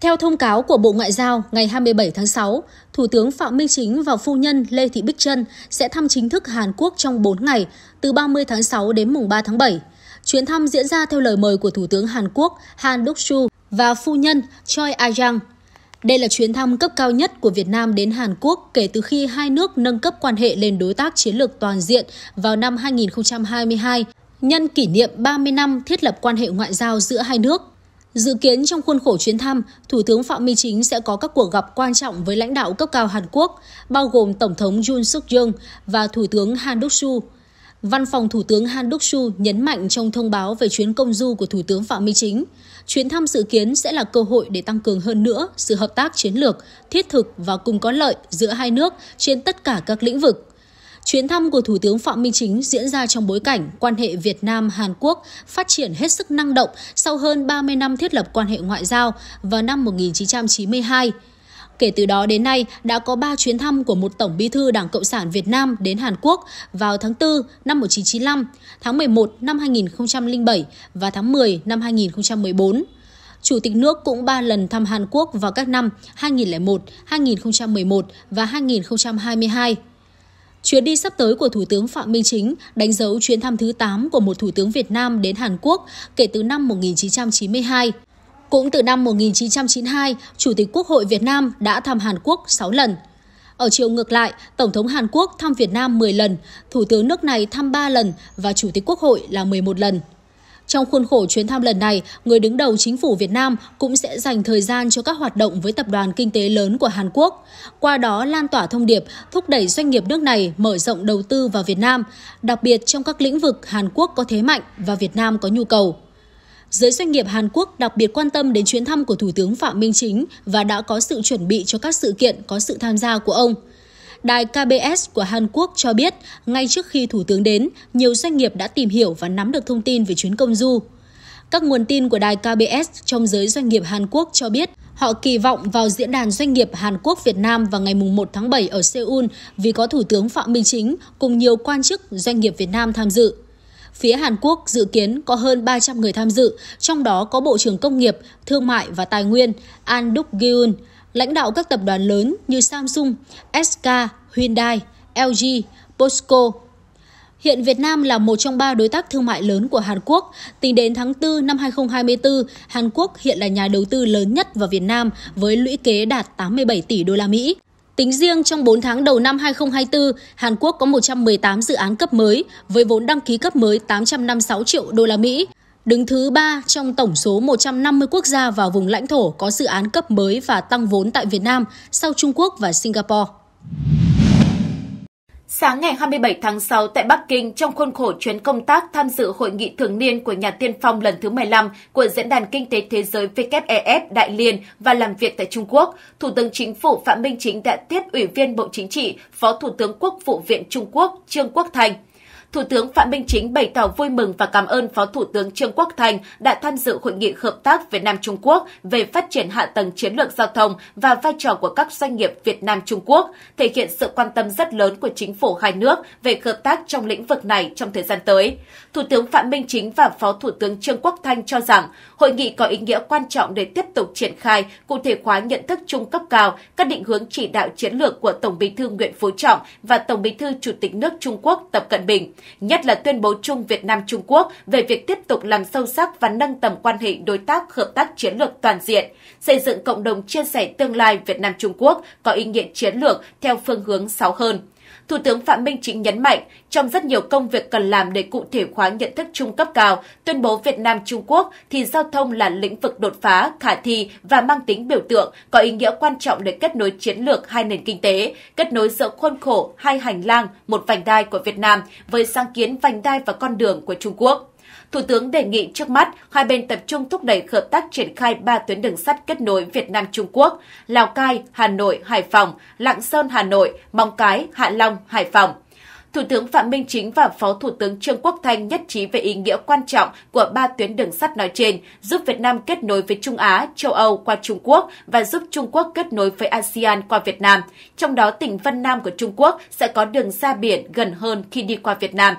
Theo thông cáo của Bộ Ngoại giao ngày 27 tháng 6, Thủ tướng Phạm Minh Chính và phu nhân Lê Thị Bích Trân sẽ thăm chính thức Hàn Quốc trong 4 ngày, từ 30 tháng 6 đến mùng 3 tháng 7. Chuyến thăm diễn ra theo lời mời của Thủ tướng Hàn Quốc Han Duk-su và phu nhân Choi Ah-jang. Đây là chuyến thăm cấp cao nhất của Việt Nam đến Hàn Quốc kể từ khi hai nước nâng cấp quan hệ lên đối tác chiến lược toàn diện vào năm 2022, nhân kỷ niệm 30 năm thiết lập quan hệ ngoại giao giữa hai nước. Dự kiến trong khuôn khổ chuyến thăm, Thủ tướng Phạm Minh Chính sẽ có các cuộc gặp quan trọng với lãnh đạo cấp cao Hàn Quốc, bao gồm Tổng thống Yoon suk yeol và Thủ tướng Han duk Su. Văn phòng Thủ tướng Han duk Su nhấn mạnh trong thông báo về chuyến công du của Thủ tướng Phạm Minh Chính, chuyến thăm dự kiến sẽ là cơ hội để tăng cường hơn nữa sự hợp tác chiến lược, thiết thực và cùng có lợi giữa hai nước trên tất cả các lĩnh vực – Chuyến thăm của Thủ tướng Phạm Minh Chính diễn ra trong bối cảnh quan hệ Việt Nam-Hàn Quốc phát triển hết sức năng động sau hơn 30 năm thiết lập quan hệ ngoại giao vào năm 1992. Kể từ đó đến nay, đã có 3 chuyến thăm của một Tổng Bí thư Đảng Cộng sản Việt Nam đến Hàn Quốc vào tháng 4 năm 1995, tháng 11 năm 2007 và tháng 10 năm 2014. Chủ tịch nước cũng 3 lần thăm Hàn Quốc vào các năm 2001, 2011 và 2022. Chuyến đi sắp tới của Thủ tướng Phạm Minh Chính đánh dấu chuyến thăm thứ 8 của một Thủ tướng Việt Nam đến Hàn Quốc kể từ năm 1992. Cũng từ năm 1992, Chủ tịch Quốc hội Việt Nam đã thăm Hàn Quốc 6 lần. Ở chiều ngược lại, Tổng thống Hàn Quốc thăm Việt Nam 10 lần, Thủ tướng nước này thăm 3 lần và Chủ tịch Quốc hội là 11 lần. Trong khuôn khổ chuyến thăm lần này, người đứng đầu chính phủ Việt Nam cũng sẽ dành thời gian cho các hoạt động với tập đoàn kinh tế lớn của Hàn Quốc, qua đó lan tỏa thông điệp thúc đẩy doanh nghiệp nước này mở rộng đầu tư vào Việt Nam, đặc biệt trong các lĩnh vực Hàn Quốc có thế mạnh và Việt Nam có nhu cầu giới doanh nghiệp Hàn Quốc đặc biệt quan tâm đến chuyến thăm của Thủ tướng Phạm Minh Chính và đã có sự chuẩn bị cho các sự kiện có sự tham gia của ông. Đài KBS của Hàn Quốc cho biết, ngay trước khi Thủ tướng đến, nhiều doanh nghiệp đã tìm hiểu và nắm được thông tin về chuyến công du. Các nguồn tin của đài KBS trong giới doanh nghiệp Hàn Quốc cho biết, họ kỳ vọng vào diễn đàn doanh nghiệp Hàn Quốc Việt Nam vào ngày 1 tháng 7 ở Seoul vì có Thủ tướng Phạm Minh Chính cùng nhiều quan chức doanh nghiệp Việt Nam tham dự. Phía Hàn Quốc dự kiến có hơn 300 người tham dự, trong đó có Bộ trưởng Công nghiệp, Thương mại và Tài nguyên An Duk-giun lãnh đạo các tập đoàn lớn như Samsung, SK, Hyundai, LG, POSCO. Hiện Việt Nam là một trong ba đối tác thương mại lớn của Hàn Quốc. Tính đến tháng 4 năm 2024, Hàn Quốc hiện là nhà đầu tư lớn nhất vào Việt Nam với lũy kế đạt 87 tỷ đô la Mỹ. Tính riêng trong 4 tháng đầu năm 2024, Hàn Quốc có 118 dự án cấp mới với vốn đăng ký cấp mới 856 triệu đô la Mỹ đứng thứ 3 trong tổng số 150 quốc gia và vùng lãnh thổ có dự án cấp mới và tăng vốn tại Việt Nam sau Trung Quốc và Singapore. Sáng ngày 27 tháng 6 tại Bắc Kinh, trong khuôn khổ chuyến công tác tham dự hội nghị thường niên của nhà tiên phong lần thứ 15 của Diễn đàn Kinh tế Thế giới WEF e Đại Liên và làm việc tại Trung Quốc, Thủ tướng Chính phủ Phạm Minh Chính đã tiếp Ủy viên Bộ Chính trị, Phó Thủ tướng Quốc vụ viện Trung Quốc Trương Quốc Thành Thủ tướng Phạm Minh Chính bày tỏ vui mừng và cảm ơn Phó Thủ tướng Trương Quốc Thành đã tham dự hội nghị hợp tác Việt Nam Trung Quốc về phát triển hạ tầng chiến lược giao thông và vai trò của các doanh nghiệp Việt Nam Trung Quốc, thể hiện sự quan tâm rất lớn của chính phủ hai nước về hợp tác trong lĩnh vực này trong thời gian tới. Thủ tướng Phạm Minh Chính và Phó Thủ tướng Trương Quốc Thanh cho rằng hội nghị có ý nghĩa quan trọng để tiếp tục triển khai cụ thể hóa nhận thức chung cấp cao, các định hướng chỉ đạo chiến lược của Tổng Bí thư Nguyễn Phú Trọng và Tổng Bí thư Chủ tịch nước Trung Quốc Tập Cận Bình nhất là tuyên bố chung Việt Nam Trung Quốc về việc tiếp tục làm sâu sắc và nâng tầm quan hệ đối tác hợp tác chiến lược toàn diện, xây dựng cộng đồng chia sẻ tương lai Việt Nam Trung Quốc có ý nghĩa chiến lược theo phương hướng sáu hơn. Thủ tướng Phạm Minh Chính nhấn mạnh, trong rất nhiều công việc cần làm để cụ thể hóa nhận thức trung cấp cao, tuyên bố Việt Nam-Trung Quốc thì giao thông là lĩnh vực đột phá, khả thi và mang tính biểu tượng, có ý nghĩa quan trọng để kết nối chiến lược hai nền kinh tế, kết nối giữa khuôn khổ hai hành lang, một vành đai của Việt Nam với sáng kiến vành đai và con đường của Trung Quốc. Thủ tướng đề nghị trước mắt hai bên tập trung thúc đẩy hợp tác triển khai ba tuyến đường sắt kết nối Việt Nam Trung Quốc, Lào Cai, Hà Nội, Hải Phòng, Lạng Sơn, Hà Nội, Móng Cái, Hạ Long, Hải Phòng. Thủ tướng Phạm Minh Chính và Phó Thủ tướng Trương Quốc Thanh nhất trí về ý nghĩa quan trọng của ba tuyến đường sắt nói trên, giúp Việt Nam kết nối với Trung Á, châu Âu qua Trung Quốc và giúp Trung Quốc kết nối với ASEAN qua Việt Nam. Trong đó, tỉnh Vân Nam của Trung Quốc sẽ có đường ra biển gần hơn khi đi qua Việt Nam.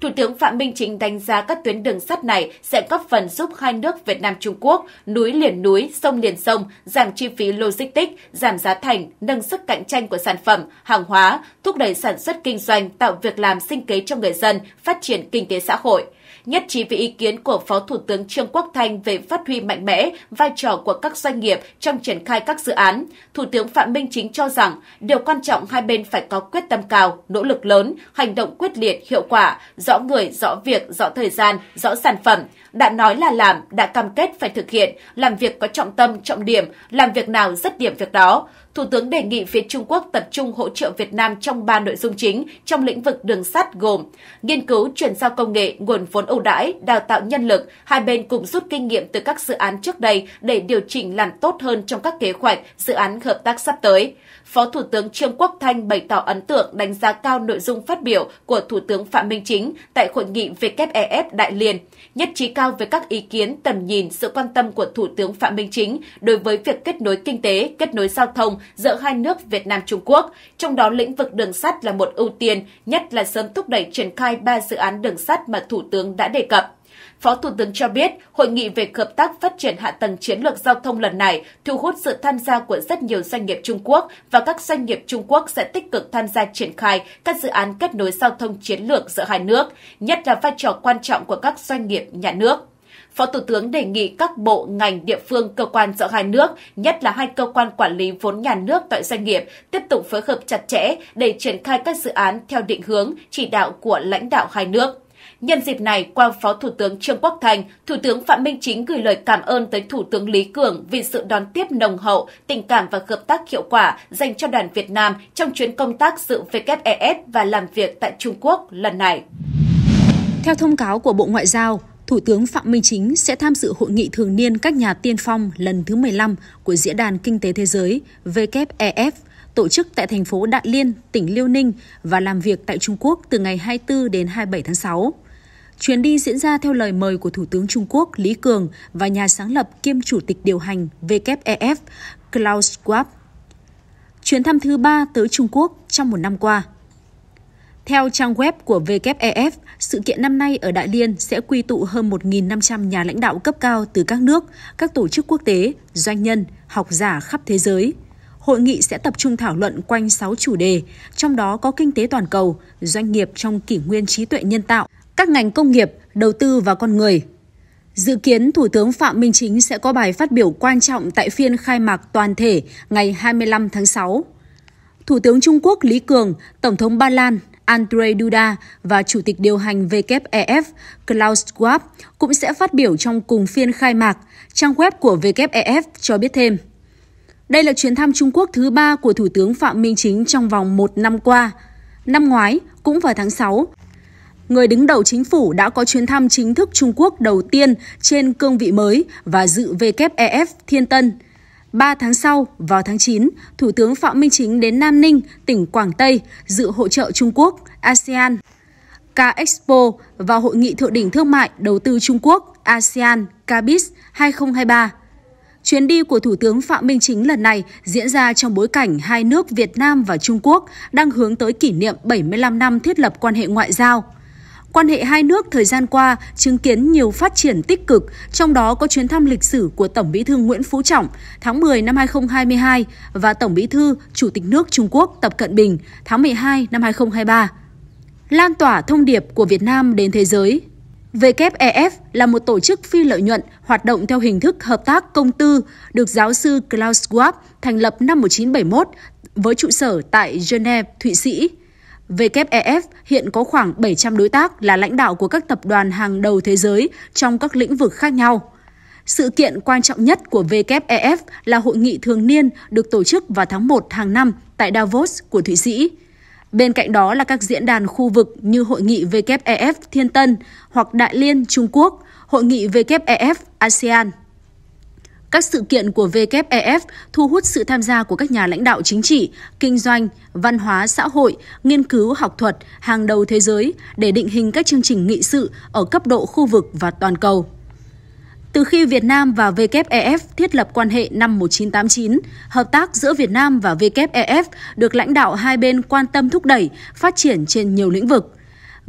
Thủ tướng Phạm Minh Chính đánh giá các tuyến đường sắt này sẽ góp phần giúp hai nước Việt Nam Trung Quốc núi liền núi, sông liền sông, giảm chi phí logistics, giảm giá thành, nâng sức cạnh tranh của sản phẩm, hàng hóa, thúc đẩy sản xuất kinh doanh, tạo việc làm sinh kế cho người dân, phát triển kinh tế xã hội nhất trí với ý kiến của Phó Thủ tướng Trương Quốc Thanh về phát huy mạnh mẽ vai trò của các doanh nghiệp trong triển khai các dự án. Thủ tướng Phạm Minh Chính cho rằng điều quan trọng hai bên phải có quyết tâm cao, nỗ lực lớn, hành động quyết liệt, hiệu quả, rõ người, rõ việc, rõ thời gian, rõ sản phẩm. Đã nói là làm, đã cam kết phải thực hiện, làm việc có trọng tâm, trọng điểm, làm việc nào rất điểm việc đó. Thủ tướng đề nghị phía Trung Quốc tập trung hỗ trợ Việt Nam trong ba nội dung chính trong lĩnh vực đường sắt gồm nghiên cứu chuyển giao công nghệ, nguồn vốn ổn ưu đãi, đào tạo nhân lực, hai bên cùng rút kinh nghiệm từ các dự án trước đây để điều chỉnh làm tốt hơn trong các kế hoạch, dự án hợp tác sắp tới. Phó Thủ tướng Trương Quốc Thanh bày tỏ ấn tượng đánh giá cao nội dung phát biểu của Thủ tướng Phạm Minh Chính tại hội nghị WEF Đại Liên, nhất trí cao với các ý kiến tầm nhìn sự quan tâm của Thủ tướng Phạm Minh Chính đối với việc kết nối kinh tế, kết nối giao thông giữa hai nước Việt Nam Trung Quốc, trong đó lĩnh vực đường sắt là một ưu tiên, nhất là sớm thúc đẩy triển khai ba dự án đường sắt mà Thủ tướng đã đề cập. Phó Thủ tướng cho biết, hội nghị về hợp tác phát triển hạ tầng chiến lược giao thông lần này thu hút sự tham gia của rất nhiều doanh nghiệp Trung Quốc và các doanh nghiệp Trung Quốc sẽ tích cực tham gia triển khai các dự án kết nối giao thông chiến lược giữa hai nước, nhất là vai trò quan trọng của các doanh nghiệp nhà nước. Phó Thủ tướng đề nghị các bộ, ngành, địa phương, cơ quan giữa hai nước, nhất là hai cơ quan quản lý vốn nhà nước tại doanh nghiệp, tiếp tục phối hợp chặt chẽ để triển khai các dự án theo định hướng, chỉ đạo của lãnh đạo hai nước. Nhân dịp này, qua Phó Thủ tướng Trương Quốc Thành, Thủ tướng Phạm Minh Chính gửi lời cảm ơn tới Thủ tướng Lý Cường vì sự đón tiếp nồng hậu, tình cảm và hợp tác hiệu quả dành cho đoàn Việt Nam trong chuyến công tác dự WEF và làm việc tại Trung Quốc lần này. Theo thông cáo của Bộ Ngoại giao, Thủ tướng Phạm Minh Chính sẽ tham dự hội nghị thường niên các nhà tiên phong lần thứ 15 của Diễn đàn Kinh tế Thế giới vkef tổ chức tại thành phố Đại Liên, tỉnh Liêu Ninh và làm việc tại Trung Quốc từ ngày 24 đến 27 tháng 6. Chuyến đi diễn ra theo lời mời của Thủ tướng Trung Quốc Lý Cường và nhà sáng lập kiêm chủ tịch điều hành WEF Klaus Schwab. Chuyến thăm thứ ba tới Trung Quốc trong một năm qua. Theo trang web của WEF, sự kiện năm nay ở Đại Liên sẽ quy tụ hơn 1.500 nhà lãnh đạo cấp cao từ các nước, các tổ chức quốc tế, doanh nhân, học giả khắp thế giới. Hội nghị sẽ tập trung thảo luận quanh 6 chủ đề, trong đó có kinh tế toàn cầu, doanh nghiệp trong kỷ nguyên trí tuệ nhân tạo, các ngành công nghiệp, đầu tư và con người. Dự kiến Thủ tướng Phạm Minh Chính sẽ có bài phát biểu quan trọng tại phiên khai mạc toàn thể ngày 25 tháng 6. Thủ tướng Trung Quốc Lý Cường, Tổng thống Ba Lan Andrzej Duda và Chủ tịch điều hành WEF Klaus Schwab cũng sẽ phát biểu trong cùng phiên khai mạc, trang web của WEF cho biết thêm. Đây là chuyến thăm Trung Quốc thứ ba của Thủ tướng Phạm Minh Chính trong vòng một năm qua. Năm ngoái, cũng vào tháng 6, người đứng đầu chính phủ đã có chuyến thăm chính thức Trung Quốc đầu tiên trên cương vị mới và dự WEF Thiên Tân. 3 tháng sau, vào tháng 9, Thủ tướng Phạm Minh Chính đến Nam Ninh, tỉnh Quảng Tây, dự hỗ trợ Trung Quốc, ASEAN, K-Expo và Hội nghị Thượng đỉnh Thương mại Đầu tư Trung Quốc, ASEAN, KBIS 2023. Chuyến đi của Thủ tướng Phạm Minh Chính lần này diễn ra trong bối cảnh hai nước Việt Nam và Trung Quốc đang hướng tới kỷ niệm 75 năm thiết lập quan hệ ngoại giao. Quan hệ hai nước thời gian qua chứng kiến nhiều phát triển tích cực, trong đó có chuyến thăm lịch sử của Tổng Bí thư Nguyễn Phú Trọng tháng 10 năm 2022 và Tổng Bí thư Chủ tịch nước Trung Quốc Tập Cận Bình tháng 12 năm 2023. Lan tỏa thông điệp của Việt Nam đến thế giới WEF là một tổ chức phi lợi nhuận hoạt động theo hình thức hợp tác công tư được giáo sư Klaus Schwab thành lập năm 1971 với trụ sở tại Geneva, Thụy Sĩ. WEF hiện có khoảng 700 đối tác là lãnh đạo của các tập đoàn hàng đầu thế giới trong các lĩnh vực khác nhau. Sự kiện quan trọng nhất của WEF là hội nghị thường niên được tổ chức vào tháng 1 hàng năm tại Davos của Thụy Sĩ. Bên cạnh đó là các diễn đàn khu vực như hội nghị WEF Thiên Tân hoặc Đại Liên Trung Quốc, hội nghị WEF ASEAN. Các sự kiện của WEF thu hút sự tham gia của các nhà lãnh đạo chính trị, kinh doanh, văn hóa xã hội, nghiên cứu học thuật hàng đầu thế giới để định hình các chương trình nghị sự ở cấp độ khu vực và toàn cầu. Từ khi Việt Nam và WEF thiết lập quan hệ năm 1989, hợp tác giữa Việt Nam và WEF được lãnh đạo hai bên quan tâm thúc đẩy, phát triển trên nhiều lĩnh vực –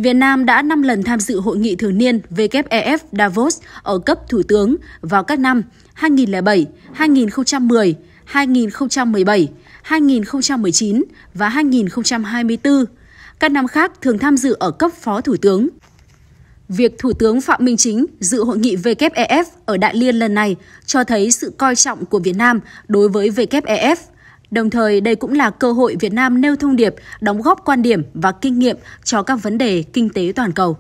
Việt Nam đã 5 lần tham dự hội nghị thường niên WEF Davos ở cấp thủ tướng vào các năm 2007, 2010, 2017, 2019 và 2024. Các năm khác thường tham dự ở cấp phó thủ tướng. Việc Thủ tướng Phạm Minh Chính dự hội nghị WEF ở Đại Liên lần này cho thấy sự coi trọng của Việt Nam đối với WEF Đồng thời, đây cũng là cơ hội Việt Nam nêu thông điệp, đóng góp quan điểm và kinh nghiệm cho các vấn đề kinh tế toàn cầu.